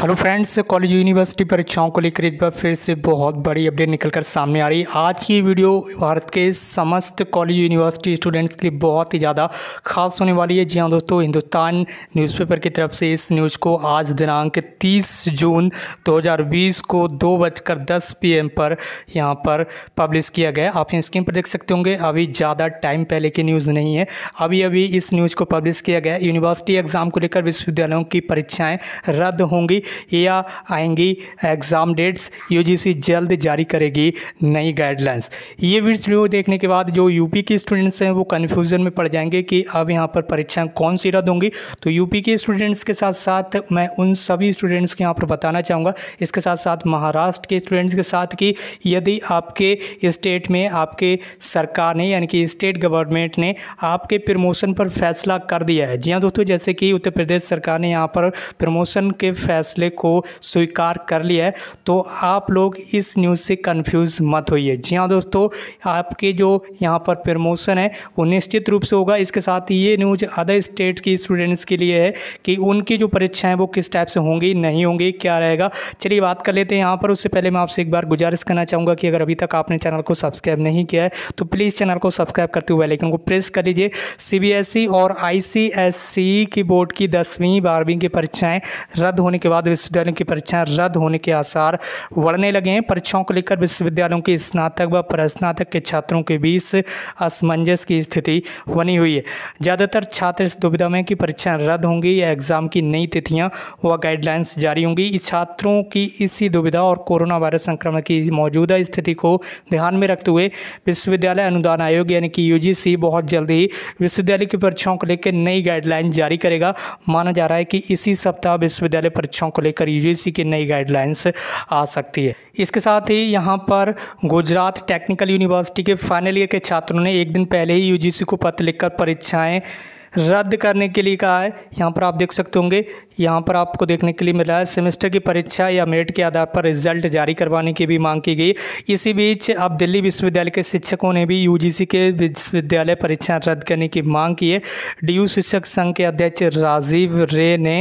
hello friends college university परीक्षाओं को लेकर एक बार फिर से बहुत बड़ी अपडेट निकलकर सामने आ रही है आज की वीडियो भारत के समस्त कॉलेज यूनिवर्सिटी स्टूडेंट्स के लिए बहुत ही ज़्यादा खास होने वाली है जी हाँ दोस्तों हिंदुस्तान न्यूज़पेपर की तरफ से इस न्यूज़ को आज दिनांक 30 जून 2020 को दो बजकर दस पी पर यहाँ पर पब्लिश किया गया आप यहाँ स्क्रीन पर देख सकते होंगे अभी ज़्यादा टाइम पहले की न्यूज़ नहीं है अभी अभी इस न्यूज़ को पब्लिश किया गया यूनिवर्सिटी एग्ज़ाम को लेकर विश्वविद्यालयों की परीक्षाएँ रद्द होंगी या आएंगी एग्ज़ाम डेट्स यूजीसी जल्द जारी करेगी नई गाइडलाइंस ये वीडियो देखने के बाद जो यूपी के स्टूडेंट्स हैं वो कन्फ्यूज़न में पड़ जाएंगे कि अब यहाँ पर परीक्षाएँ कौन सी रद्द होंगी तो यूपी के स्टूडेंट्स के साथ साथ मैं उन सभी स्टूडेंट्स के यहाँ पर बताना चाहूँगा इसके साथ साथ महाराष्ट्र के स्टूडेंट्स के साथ कि यदि आपके स्टेट में आपके सरकार ने यानी कि स्टेट गवर्नमेंट ने आपके प्रमोशन पर फैसला कर दिया है जी हाँ दोस्तों जैसे कि उत्तर प्रदेश सरकार ने यहाँ पर प्रमोशन के फैसले फैसले को स्वीकार कर लिया है तो आप लोग इस न्यूज़ से कन्फ्यूज़ मत होइए जी हाँ दोस्तों आपके जो यहाँ पर प्रमोशन है वो निश्चित रूप से होगा इसके साथ ये न्यूज अदर स्टेट की स्टूडेंट्स के लिए है कि उनकी जो परीक्षाएं वो किस टाइप से होंगी नहीं होंगी क्या रहेगा चलिए बात कर लेते हैं यहाँ पर उससे पहले मैं आपसे एक बार गुजारिश करना चाहूँगा कि अगर अभी तक आपने चैनल को सब्सक्राइब नहीं किया है तो प्लीज़ चैनल को सब्सक्राइब करते हुए लेकिन को प्रेस कर लीजिए सी e और आई e की बोर्ड की दसवीं बारहवीं की परीक्षाएँ रद्द होने के बाद विश्वविद्यालयों की परीक्षाएं रद्द होने के आसार बढ़ने लगे हैं परीक्षाओं को लेकर विश्वविद्यालयों के स्नातक व प्रस्नातक के छात्रों के बीच असमंजस की स्थिति बनी हुई है ज़्यादातर छात्र इस दुविधा में कि परीक्षाएं रद्द होंगी या एग्ज़ाम की नई तिथियां व गाइडलाइंस जारी होंगी छात्रों की इसी दुविधा और कोरोना वायरस संक्रमण की मौजूदा स्थिति को ध्यान में रखते हुए विश्वविद्यालय अनुदान आयोग यानी कि यूजीसी बहुत जल्द ही विश्वविद्यालय की परीक्षाओं को लेकर नई गाइडलाइन जारी करेगा माना जा रहा है कि इसी सप्ताह विश्वविद्यालय परीक्षाओं को को लेकर यूजीसी की नई गाइडलाइंस आ सकती है इसके साथ ही यहाँ पर गुजरात टेक्निकल यूनिवर्सिटी के फाइनल ईयर के छात्रों ने एक दिन पहले ही यूजीसी को पत्र लिखकर परीक्षाएं रद्द करने के लिए कहा है यहाँ पर आप देख सकते होंगे यहाँ पर आपको देखने के लिए मिला है सेमेस्टर की परीक्षा या मेरिट के आधार पर रिजल्ट जारी करवाने की भी मांग की गई इसी बीच अब दिल्ली विश्वविद्यालय के शिक्षकों ने भी यू के विश्वविद्यालय परीक्षा रद्द करने की मांग की है डी शिक्षक संघ के अध्यक्ष राजीव रे ने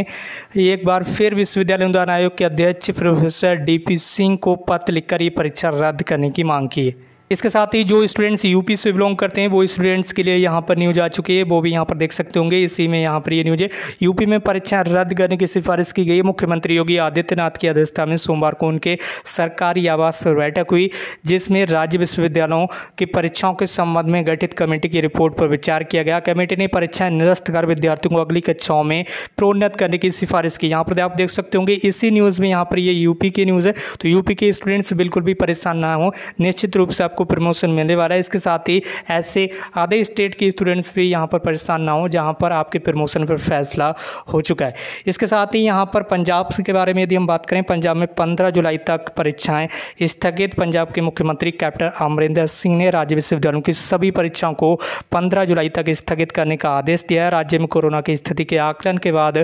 एक बार फिर विश्वविद्यालय अनुदान आयोग के अध्यक्ष प्रोफेसर डी पी सिंह को पत्र लिखकर ये परीक्षा रद्द करने की मांग की है इसके साथ ही जो स्टूडेंट्स यूपी से बिलोंग करते हैं वो स्टूडेंट्स के लिए यहाँ पर न्यूज आ चुकी है वो भी यहाँ पर देख सकते होंगे इसी में यहाँ पर ये न्यूज है यूपी में परीक्षा रद्द करने की सिफारिश की गई मुख्यमंत्री योगी आदित्यनाथ की अध्यक्षता में सोमवार को उनके सरकारी आवास पर बैठक हुई जिसमें राज्य विश्वविद्यालयों की परीक्षाओं के संबंध में गठित कमेटी की रिपोर्ट पर विचार किया गया कमेटी ने परीक्षाएं निरस्त कर विद्यार्थियों को अगली कक्षाओं में प्रोन्नत करने की सिफारिश की यहाँ पर आप देख सकते होंगे इसी न्यूज़ में यहाँ पर ये यूपी की न्यूज़ है तो यूपी के स्टूडेंट्स बिल्कुल भी परेशान ना हो निश्चित रूप से आपको प्रमोशन मिलने वाला है इसके साथ ही ऐसे आधे स्टेट के स्टूडेंट्स भी यहाँ पर परेशान ना हो जहाँ पर आपके प्रमोशन पर फैसला हो चुका है इसके साथ ही यहाँ पर पंजाब के बारे में यदि हम बात करें पंजाब में पंद्रह जुलाई तक परीक्षाएँ स्थगित पंजाब के मुख्यमंत्री कैप्टन अमरिंदर सिंह ने राज्य विश्वविद्यालयों की सभी परीक्षाओं को पंद्रह जुलाई तक स्थगित करने का आदेश दिया है राज्य में कोरोना की स्थिति के आकलन के बाद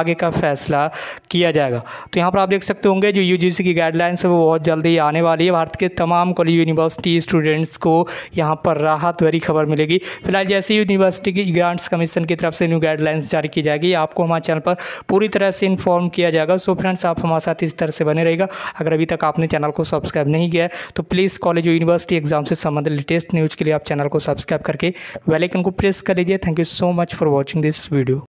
आगे का फैसला किया जाएगा तो यहाँ पर आप देख सकते होंगे जो यूजीसी की गाइडलाइंस है वो बहुत जल्दी आने वाली है भारत के तमाम कॉलेज यूनिवर्सिटी सभी स्टूडेंट्स को यहाँ पर राहत भरी खबर मिलेगी फिलहाल जैसे ही यूनिवर्सिटी की ग्रांट्स कमीशन की तरफ से न्यू गाइडलाइंस जारी की जाएगी आपको हमारे चैनल पर पूरी तरह से इन्फॉर्म किया जाएगा सो फ्रेंड्स आप हमारे साथ इस तरह से बने रहेगा अगर अभी तक आपने चैनल को सब्सक्राइब नहीं किया तो प्लीज़ कॉलेज यूनिवर्सिटी एग्जाम से संबंधित लेटेस्ट न्यूज़ के लिए आप चैनल को सब्सक्राइब करके वेलाइकन को प्रेस कर लीजिए thank you so much for watching this video